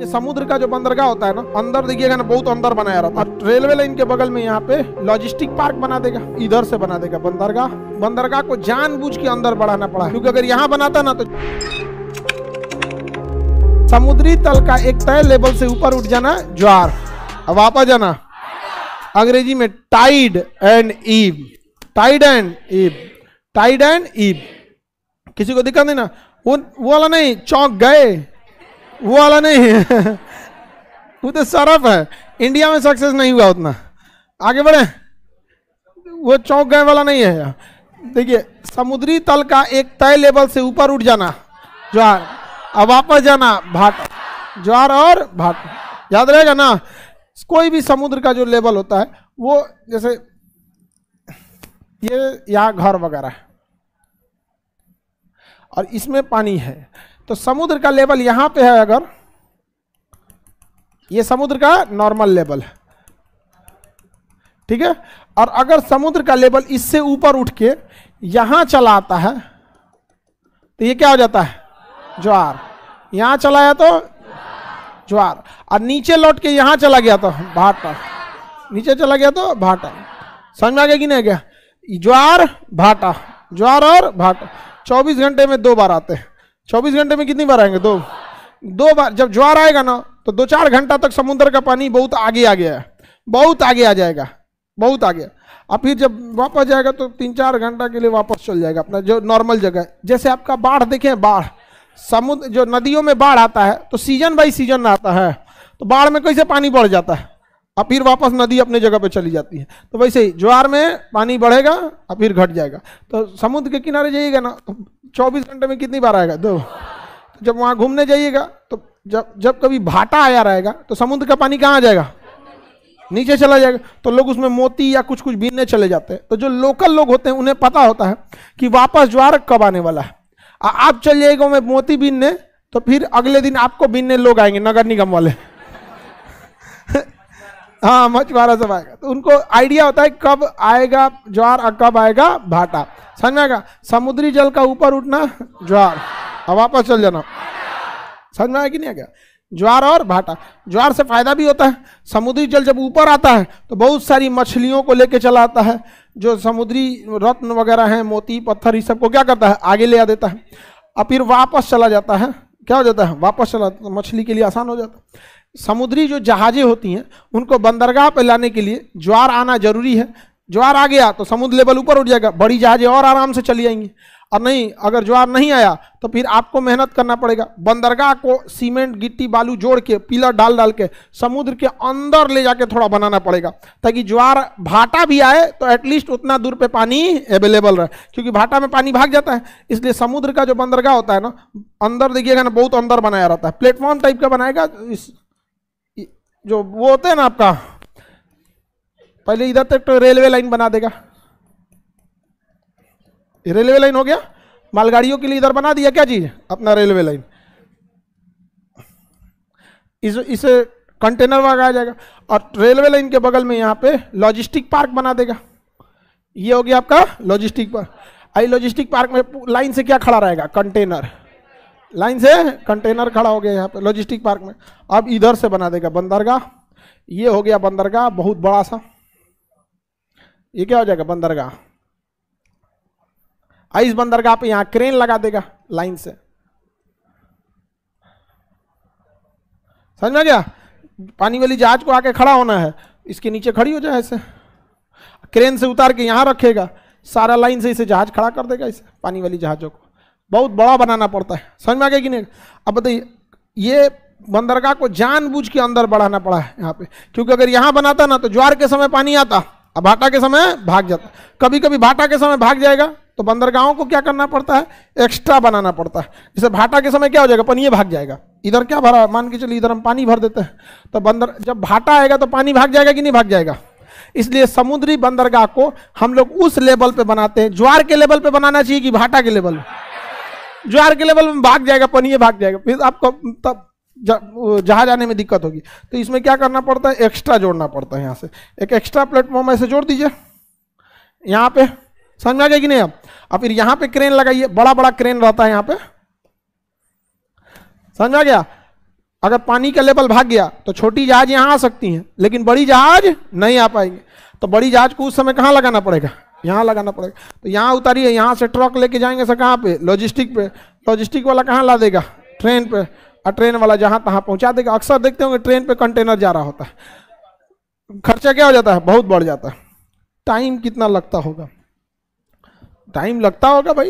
ये समुद्र का जो बंदरगाह होता है ना अंदर देखिएगा ना बहुत अंदर बनाया रहता है रेलवे लाइन के बगल में यहाँ पे लॉजिस्टिक पार्क बना देगा इधर से बना देगा बंदरगाह बंदरगाह को जान के अंदर बढ़ाना पड़ा क्योंकि अगर यहाँ बनाता ना तो समुद्री तल का एक तय लेवल से ऊपर उठ जाना ज्वार अब आप जाना अंग्रेजी में tide and ebb tide and ebb tide and ebb किसी को दिक्कत नहीं ना वो वो वाला नहीं चौक गए वो वाला नहीं है वो तो सरफ है इंडिया में सक्सेस नहीं हुआ उतना आगे बढ़े वो चौंक गए वाला नहीं है देखिए समुद्री तल का एक तय लेवल से ऊपर उठ जाना ज्वार अब वापस जाना भाट ज्वार और भाट याद रहेगा ना कोई भी समुद्र का जो लेवल होता है वो जैसे ये यहाँ घर वगैरह और इसमें पानी है तो समुद्र का लेवल यहां पे है अगर ये समुद्र का नॉर्मल लेवल है ठीक है और अगर समुद्र का लेवल इससे ऊपर उठ के यहां चला आता है तो ये क्या हो जाता है ज्वार यहां चलाया तो ज्वार और नीचे लौट के यहां चला गया तो भाटा नीचे चला गया तो भाटा समझ में आ गया कि नहीं गया ज्वार भाटा ज्वार और भाटा चौबीस घंटे में दो बार आते हैं 24 घंटे में कितनी बार आएंगे दो दो बार जब ज्वार आएगा ना तो दो चार घंटा तक समुद्र का पानी बहुत आगे आ गया है बहुत आगे आ जाएगा बहुत आगे और फिर जब वापस जाएगा तो तीन चार घंटा के लिए वापस चल जाएगा अपना जो नॉर्मल जगह जैसे आपका बाढ़ देखें बाढ़ समुद्र जो नदियों में बाढ़ आता है तो सीजन बाई सीजन आता है तो बाढ़ में कैसे पानी बढ़ जाता है और फिर वापस नदी अपने जगह पर चली जाती है तो वैसे ही ज्वार में पानी बढ़ेगा और फिर घट जाएगा तो समुद्र के किनारे जाइएगा ना तो चौबीस घंटे में कितनी बार आएगा दो तो जब वहां घूमने जाइएगा तो जब जब कभी भाटा आया रहेगा तो समुद्र का पानी कहाँ आ जाएगा नीचे चला जाएगा तो लोग उसमें मोती या कुछ कुछ बीनने चले जाते हैं तो जो लोकल लोग होते हैं उन्हें पता होता है कि वापस ज्वार कब आने वाला है आप चल जाइएगा मैं मोती बीनने तो फिर अगले दिन आपको बीनने लोग आएंगे नगर निगम वाले हाँ मछुआरा सब आएगा तो उनको आइडिया होता है कब आएगा ज्वार और कब आएगा भाटा समझ में आएगा समुद्री जल का ऊपर उठना ज्वार और वापस चल जाना समझ में आया कि नहीं आ गया ज्वार और भाटा ज्वार से फायदा भी होता है समुद्री जल जब ऊपर आता है तो बहुत सारी मछलियों को लेके चला आता है जो समुद्री रत्न वगैरह हैं मोती पत्थर ये सबको क्या करता है आगे ले आ देता है और फिर वापस चला जाता है क्या हो जाता है वापस चला जाता मछली के लिए आसान हो जाता है समुद्री जो जहाज़ें होती हैं उनको बंदरगाह पर लाने के लिए ज्वार आना जरूरी है ज्वार आ गया तो समुद्र लेवल ऊपर उठ जाएगा बड़ी जहाज़ें और आराम से चली जाएंगी और नहीं अगर ज्वार नहीं आया तो फिर आपको मेहनत करना पड़ेगा बंदरगाह को सीमेंट गिट्टी बालू जोड़ के पिलर डाल डाल के समुद्र के अंदर ले जाके थोड़ा बनाना पड़ेगा ताकि ज्वार भाटा भी आए तो एटलीस्ट उतना दूर पे पानी अवेलेबल रहे क्योंकि भाटा में पानी भाग जाता है इसलिए समुद्र का जो बंदरगाह होता है ना अंदर देखिएगा ना बहुत अंदर बनाया रहता है प्लेटफॉर्म टाइप का बनाएगा इस जो वो होता है ना आपका पहले इधर तक तो रेलवे लाइन बना देगा रेलवे लाइन हो गया मालगाड़ियों के लिए इधर बना दिया क्या चीज अपना रेलवे लाइन इस इसे कंटेनर लगाया जाएगा और रेलवे लाइन के बगल में यहाँ पे लॉजिस्टिक पार्क बना देगा ये हो गया आपका logistic park I logistic park में लाइन से क्या खड़ा रहेगा कंटेनर लाइन से कंटेनर खड़ा हो गया यहाँ पे लॉजिस्टिक पार्क में अब इधर से बना देगा बंदरगाह ये हो गया बंदरगाह बहुत बड़ा सा ये क्या हो जाएगा बंदरगाह इस बंदरगाह पे यहाँ क्रेन लगा देगा लाइन से समझ में गया पानी वाली जहाज को आके खड़ा होना है इसके नीचे खड़ी हो जाए ऐसे क्रेन से उतार के यहाँ रखेगा सारा लाइन से इसे जहाज खड़ा कर देगा इसे पानी वाली जहाजों को बहुत बड़ा बनाना पड़ता है समझ में आ गया कि नहीं अब बताइए ये बंदरगाह को जानबूझ के अंदर बढ़ाना पड़ा है यहाँ पे क्योंकि अगर यहाँ बनाता ना तो ज्वार के समय पानी आता अब भाटा के समय भाग जाता कभी कभी भाटा के समय भाग जाएगा तो बंदरगाहों को क्या करना पड़ता है एक्स्ट्रा बनाना पड़ता है जैसे भाटा के समय क्या हो जाएगा पनिए भाग जाएगा इधर क्या भरा मान के चलिए इधर हम पानी भर देते हैं तो बंदर जब भाटा आएगा तो पानी भाग जाएगा कि नहीं भाग जाएगा इसलिए समुद्री बंदरगाह को हम लोग उस लेवल पे बनाते हैं ज्वार के लेवल पे बनाना चाहिए कि भाटा के लेवल ज्वार के लेवल में भाग जाएगा पनिए भाग जाएगा फिर आपको तब जहां जाने में दिक्कत होगी तो इसमें क्या करना पड़ता है एक्स्ट्रा जोड़ना पड़ता है यहाँ से एक एक्स्ट्रा प्लेटफॉर्म ऐसे जोड़ दीजिए यहाँ पे समझ आ गया कि नहीं अब अब फिर यहाँ पे क्रेन लगाइए बड़ा बड़ा क्रेन रहता है यहाँ पे समझ आ गया अगर पानी का लेवल भाग गया तो छोटी जहाज यहाँ आ सकती हैं लेकिन बड़ी जहाज नहीं आ पाएंगे तो बड़ी जहाज को उस समय कहाँ लगाना पड़ेगा यहाँ लगाना पड़ेगा तो यहाँ उतारिए यहाँ से ट्रक लेके जाएंगे सर कहाँ पे लॉजिस्टिक पे लॉजिस्टिक वाला कहाँ ला देगा ट्रेन पे और ट्रेन वाला जहाँ तहाँ पहुँचा देगा अक्सर देखते होंगे ट्रेन पे कंटेनर जा रहा होता है खर्चा क्या हो जाता है बहुत बढ़ जाता है टाइम कितना लगता होगा टाइम लगता होगा भाई